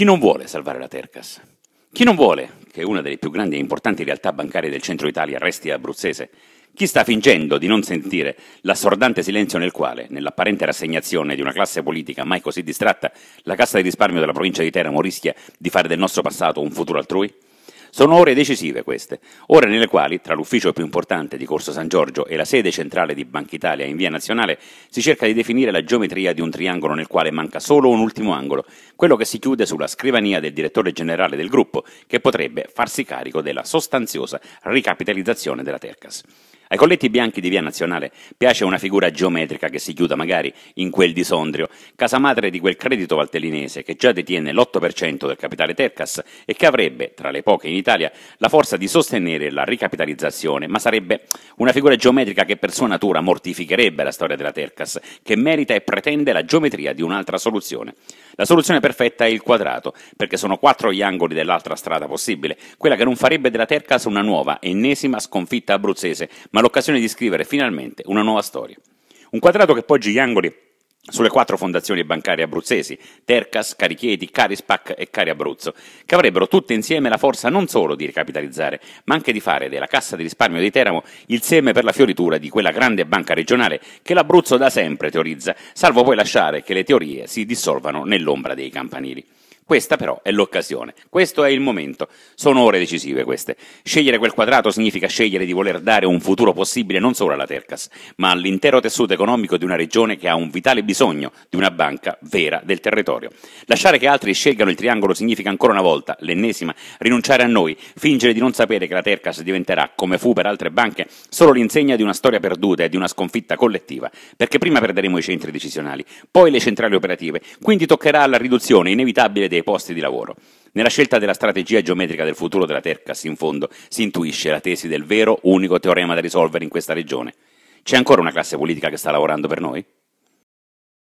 Chi non vuole salvare la Tercas? Chi non vuole che una delle più grandi e importanti realtà bancarie del centro Italia resti abruzzese? Chi sta fingendo di non sentire l'assordante silenzio nel quale, nell'apparente rassegnazione di una classe politica mai così distratta, la cassa di risparmio della provincia di Teramo rischia di fare del nostro passato un futuro altrui? Sono ore decisive queste, ore nelle quali, tra l'ufficio più importante di Corso San Giorgio e la sede centrale di Banca Italia in via nazionale, si cerca di definire la geometria di un triangolo nel quale manca solo un ultimo angolo, quello che si chiude sulla scrivania del direttore generale del gruppo, che potrebbe farsi carico della sostanziosa ricapitalizzazione della Tercas. Ai colletti bianchi di via nazionale piace una figura geometrica che si chiuda magari in quel disondrio, casa madre di quel credito valtellinese che già detiene l'8% del capitale Tercas e che avrebbe, tra le poche in Italia, la forza di sostenere la ricapitalizzazione, ma sarebbe una figura geometrica che per sua natura mortificherebbe la storia della Tercas, che merita e pretende la geometria di un'altra soluzione. La soluzione perfetta è il quadrato, perché sono quattro gli angoli dell'altra strada possibile, quella che non farebbe della Tercas una nuova, ennesima sconfitta abruzzese, ma l'occasione di scrivere finalmente una nuova storia. Un quadrato che poggi gli angoli sulle quattro fondazioni bancarie abruzzesi, Tercas, Carichieti, Carispac e Cari Abruzzo, che avrebbero tutte insieme la forza non solo di ricapitalizzare, ma anche di fare della Cassa di risparmio di Teramo il seme per la fioritura di quella grande banca regionale che l'Abruzzo da sempre teorizza, salvo poi lasciare che le teorie si dissolvano nell'ombra dei campanili. Questa però è l'occasione, questo è il momento, sono ore decisive queste. Scegliere quel quadrato significa scegliere di voler dare un futuro possibile non solo alla Tercas, ma all'intero tessuto economico di una regione che ha un vitale bisogno di una banca vera del territorio. Lasciare che altri scelgano il triangolo significa ancora una volta, l'ennesima, rinunciare a noi, fingere di non sapere che la Tercas diventerà, come fu per altre banche, solo l'insegna di una storia perduta e di una sconfitta collettiva, perché prima perderemo i centri decisionali, poi le centrali operative, quindi toccherà alla riduzione inevitabile dei dei posti di lavoro. Nella scelta della strategia geometrica del futuro della Tercas, in fondo, si intuisce la tesi del vero unico teorema da risolvere in questa regione. C'è ancora una classe politica che sta lavorando per noi?